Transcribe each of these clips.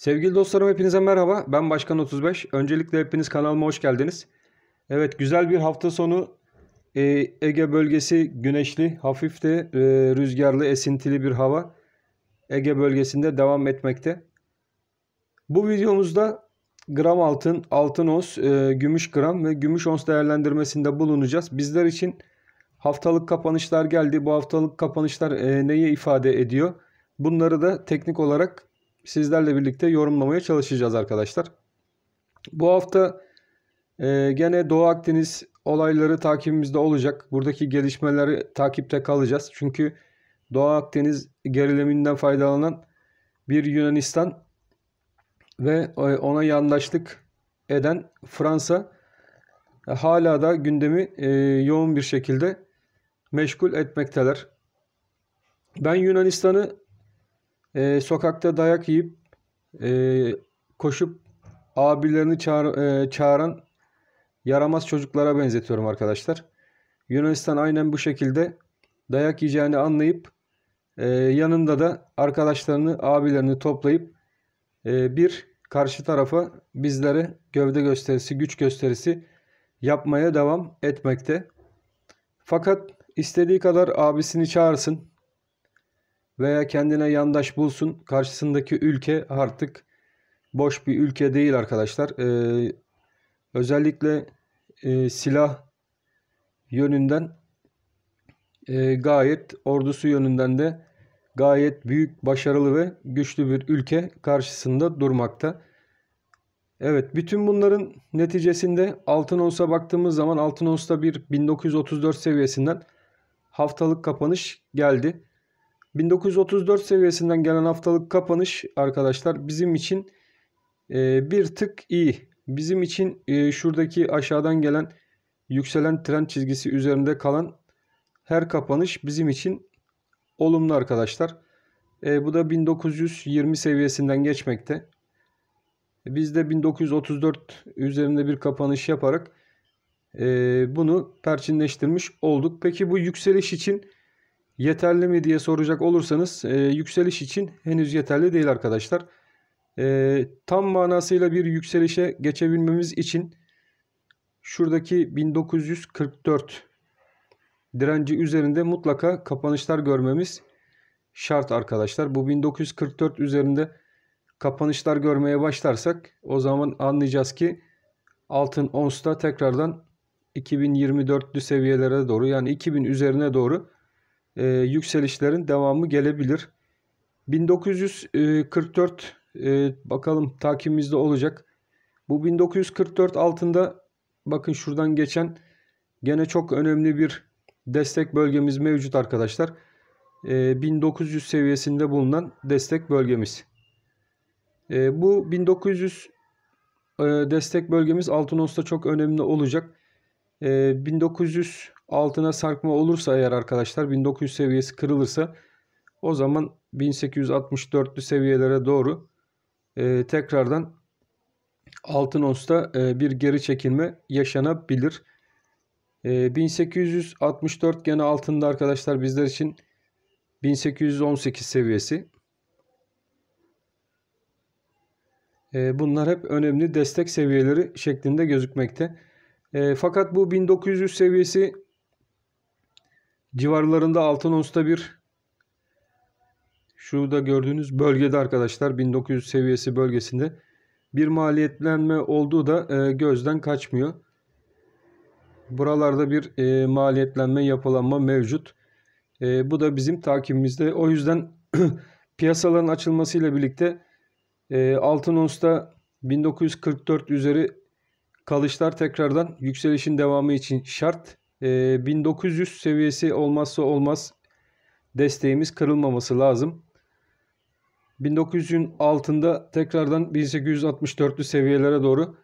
Sevgili dostlarım hepinize merhaba. Ben Başkan 35. Öncelikle hepiniz kanalıma hoş geldiniz. Evet güzel bir hafta sonu e, Ege bölgesi güneşli, hafif de e, rüzgarlı, esintili bir hava Ege bölgesinde devam etmekte. Bu videomuzda gram altın, altın ons, e, gümüş gram ve gümüş ons değerlendirmesinde bulunacağız. Bizler için haftalık kapanışlar geldi. Bu haftalık kapanışlar e, neyi ifade ediyor? Bunları da teknik olarak sizlerle birlikte yorumlamaya çalışacağız arkadaşlar. Bu hafta e, gene Doğu Akdeniz olayları takibimizde olacak. Buradaki gelişmeleri takipte kalacağız. Çünkü Doğu Akdeniz geriliminden faydalanan bir Yunanistan ve e, ona yandaşlık eden Fransa e, hala da gündemi e, yoğun bir şekilde meşgul etmekteler. Ben Yunanistan'ı e, sokakta dayak yiyip e, koşup abilerini çağır, e, çağıran yaramaz çocuklara benzetiyorum arkadaşlar. Yunanistan aynen bu şekilde dayak yiyeceğini anlayıp e, yanında da arkadaşlarını, abilerini toplayıp e, bir karşı tarafa bizlere gövde gösterisi, güç gösterisi yapmaya devam etmekte. Fakat istediği kadar abisini çağırsın, veya kendine yandaş bulsun. Karşısındaki ülke artık boş bir ülke değil arkadaşlar. Ee, özellikle e, silah yönünden e, gayet ordusu yönünden de gayet büyük, başarılı ve güçlü bir ülke karşısında durmakta. Evet, bütün bunların neticesinde altın onsa baktığımız zaman altın onsta bir 1934 seviyesinden haftalık kapanış geldi. 1934 seviyesinden gelen haftalık kapanış arkadaşlar bizim için e, bir tık iyi. Bizim için e, şuradaki aşağıdan gelen yükselen trend çizgisi üzerinde kalan her kapanış bizim için olumlu arkadaşlar. E, bu da 1920 seviyesinden geçmekte. Biz de 1934 üzerinde bir kapanış yaparak e, bunu perçinleştirmiş olduk. Peki bu yükseliş için Yeterli mi diye soracak olursanız e, yükseliş için henüz yeterli değil arkadaşlar. E, tam manasıyla bir yükselişe geçebilmemiz için şuradaki 1944 direnci üzerinde mutlaka kapanışlar görmemiz şart arkadaşlar. Bu 1944 üzerinde kapanışlar görmeye başlarsak o zaman anlayacağız ki altın onsta tekrardan 2024'lü seviyelere doğru yani 2000 üzerine doğru e, yükselişlerin devamı gelebilir. 1944 e, bakalım takibimizde olacak. Bu 1944 altında bakın şuradan geçen gene çok önemli bir destek bölgemiz mevcut arkadaşlar. E, 1900 seviyesinde bulunan destek bölgemiz. E, bu 1900 e, destek bölgemiz Altınos'ta çok önemli olacak. 1900 ee, altına sarkma olursa eğer arkadaşlar 1900 seviyesi kırılırsa o zaman 1864'lü seviyelere doğru e, tekrardan altın onsta e, bir geri çekilme yaşanabilir. E, 1864 gene altında arkadaşlar bizler için 1818 seviyesi. E, bunlar hep önemli destek seviyeleri şeklinde gözükmekte. E, fakat bu 1900 seviyesi civarlarında altın onsta bir şurada gördüğünüz bölgede arkadaşlar 1900 seviyesi bölgesinde bir maliyetlenme olduğu da e, gözden kaçmıyor. Buralarda bir e, maliyetlenme yapılanma mevcut. E, bu da bizim takibimizde. O yüzden piyasaların açılmasıyla birlikte e, altın onsta 1944 üzeri Kalışlar tekrardan yükselişin devamı için şart. E, ee, 1900 seviyesi olmazsa olmaz desteğimiz kırılmaması lazım. 1900'ün altında tekrardan 1864'lü seviyelere doğru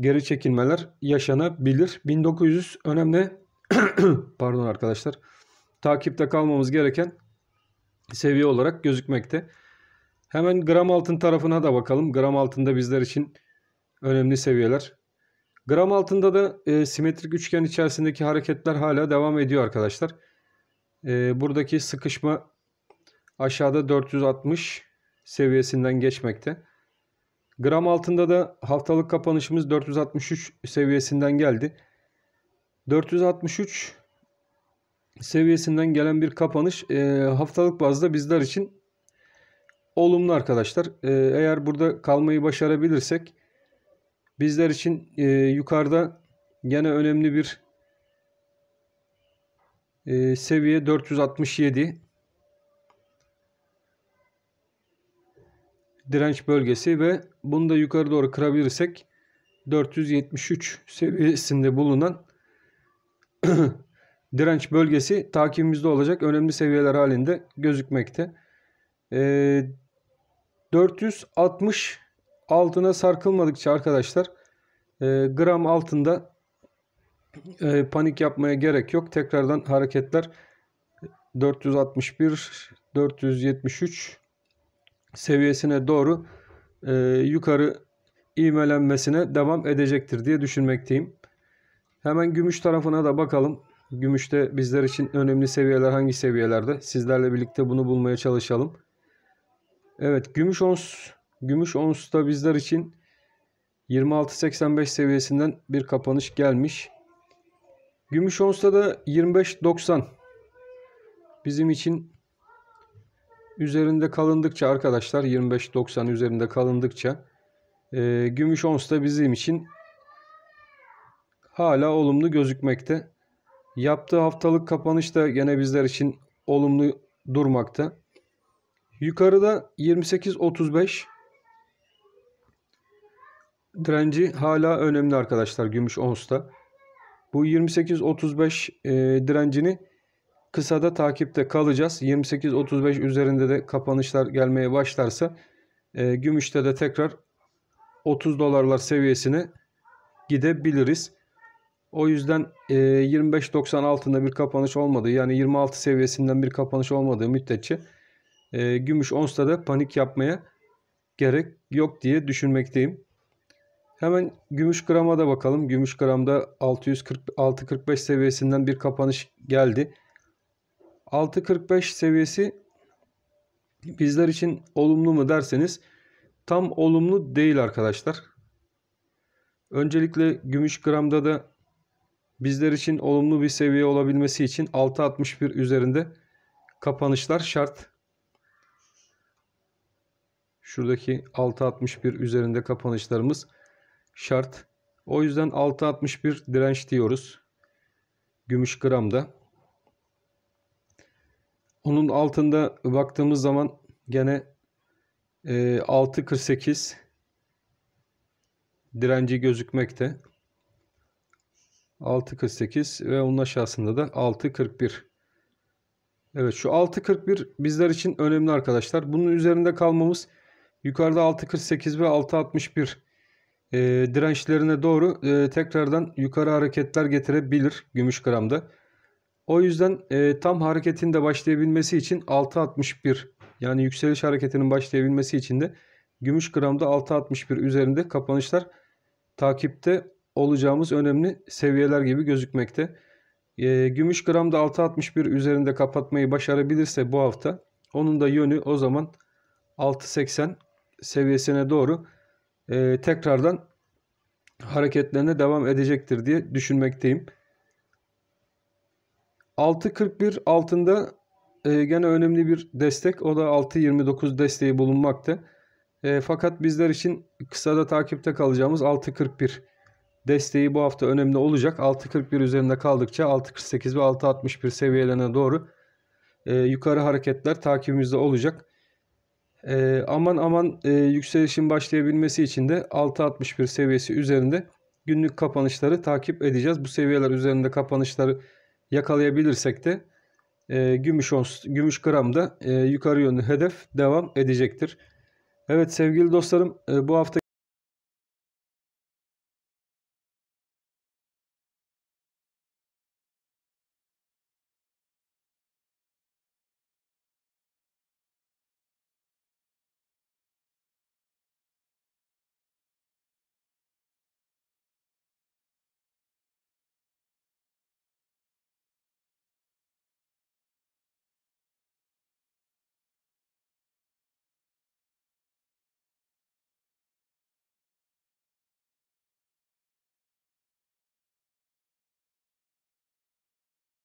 geri çekilmeler yaşanabilir. 1900 önemli pardon arkadaşlar takipte kalmamız gereken seviye olarak gözükmekte. Hemen gram altın tarafına da bakalım. Gram altında bizler için önemli seviyeler Gram altında da e, simetrik üçgen içerisindeki hareketler hala devam ediyor arkadaşlar. E, buradaki sıkışma aşağıda 460 seviyesinden geçmekte. Gram altında da haftalık kapanışımız 463 seviyesinden geldi. 463 seviyesinden gelen bir kapanış e, haftalık bazda bizler için olumlu arkadaşlar. E, eğer burada kalmayı başarabilirsek Bizler için e, yukarıda yine önemli bir e, seviye 467 direnç bölgesi ve bunu da yukarı doğru kırabilirsek 473 seviyesinde bulunan direnç bölgesi takibimizde olacak önemli seviyeler halinde gözükmekte. E, 460 altına sarkılmadıkça arkadaşlar e, gram altında e, panik yapmaya gerek yok. Tekrardan hareketler 461 473 seviyesine doğru e, yukarı ivmelenmesine devam edecektir diye düşünmekteyim. Hemen gümüş tarafına da bakalım. Gümüşte bizler için önemli seviyeler hangi seviyelerde? Sizlerle birlikte bunu bulmaya çalışalım. Evet gümüş ons Gümüş onsta bizler için 26.85 seviyesinden bir kapanış gelmiş. Gümüş onsta da 25.90 bizim için üzerinde kalındıkça arkadaşlar 25.90 üzerinde kalındıkça e, gümüş onsta bizim için hala olumlu gözükmekte. Yaptığı haftalık kapanış da yine bizler için olumlu durmakta. Yukarıda 28.35 direnci hala önemli arkadaşlar gümüş onsta. Bu 28-35 e, direncini kısada takipte kalacağız. 28-35 üzerinde de kapanışlar gelmeye başlarsa e, gümüşte de tekrar 30 dolarlar seviyesine gidebiliriz. O yüzden 25 e, 25.90 altında bir kapanış olmadığı yani 26 seviyesinden bir kapanış olmadığı müddetçe e, gümüş onsta da panik yapmaya gerek yok diye düşünmekteyim. Hemen gümüş grama da bakalım. Gümüş gramda 646.45 seviyesinden bir kapanış geldi. 6.45 seviyesi bizler için olumlu mu derseniz tam olumlu değil arkadaşlar. Öncelikle gümüş gramda da bizler için olumlu bir seviye olabilmesi için 6.61 üzerinde kapanışlar şart. Şuradaki 6.61 üzerinde kapanışlarımız şart. O yüzden 6.61 direnç diyoruz. Gümüş gramda. Onun altında baktığımız zaman gene 6.48 e, direnci gözükmekte. 6.48 ve onun aşağısında da 6.41. Evet şu 6.41 bizler için önemli arkadaşlar. Bunun üzerinde kalmamız yukarıda 6.48 ve 6.61 e, dirençlerine doğru e, tekrardan yukarı hareketler getirebilir gümüş gramda. O yüzden e, tam hareketin de başlayabilmesi için 6.61 yani yükseliş hareketinin başlayabilmesi için de gümüş gramda 6.61 üzerinde kapanışlar takipte olacağımız önemli seviyeler gibi gözükmekte. E, gümüş gramda 6.61 üzerinde kapatmayı başarabilirse bu hafta onun da yönü o zaman 6.80 seviyesine doğru e, tekrardan hareketlerine devam edecektir diye düşünmekteyim. 6.41 altında e, gene önemli bir destek. O da 6.29 desteği bulunmakta. E, fakat bizler için kısada takipte kalacağımız 6.41 desteği bu hafta önemli olacak. 6.41 üzerinde kaldıkça 6.48 ve 6.61 seviyelerine doğru e, yukarı hareketler takibimizde olacak. E, aman aman e, yükselişin başlayabilmesi için de 6.61 seviyesi üzerinde günlük kapanışları takip edeceğiz. Bu seviyeler üzerinde kapanışları yakalayabilirsek de e, gümüş, ons, gümüş gramda e, yukarı yönlü hedef devam edecektir. Evet sevgili dostlarım e, bu hafta